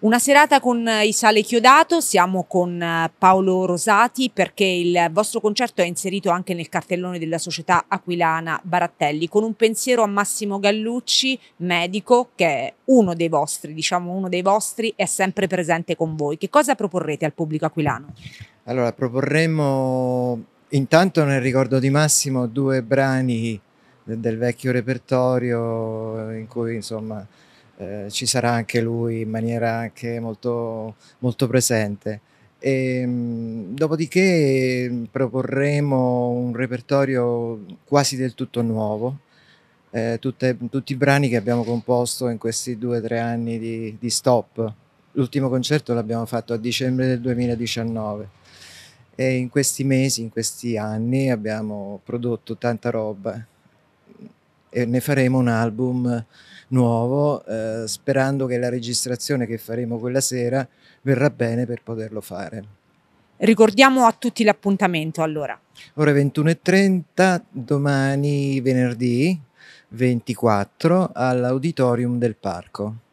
Una serata con eh, i Sale Chiodato, siamo con eh, Paolo Rosati perché il vostro concerto è inserito anche nel cartellone della società aquilana Barattelli con un pensiero a Massimo Gallucci, medico, che è uno dei vostri, diciamo uno dei vostri, è sempre presente con voi. Che cosa proporrete al pubblico aquilano? Allora, proporremo intanto nel ricordo di Massimo due brani del vecchio repertorio eh, in cui insomma eh, ci sarà anche lui in maniera anche molto, molto presente. E, ehm, dopodiché mm, proporremo un repertorio quasi del tutto nuovo, eh, tutte, tutti i brani che abbiamo composto in questi due o tre anni di, di stop. L'ultimo concerto l'abbiamo fatto a dicembre del 2019 e in questi mesi, in questi anni abbiamo prodotto tanta roba e ne faremo un album nuovo eh, sperando che la registrazione che faremo quella sera verrà bene per poterlo fare. Ricordiamo a tutti l'appuntamento allora. Ore 21.30 domani venerdì 24 all'auditorium del parco.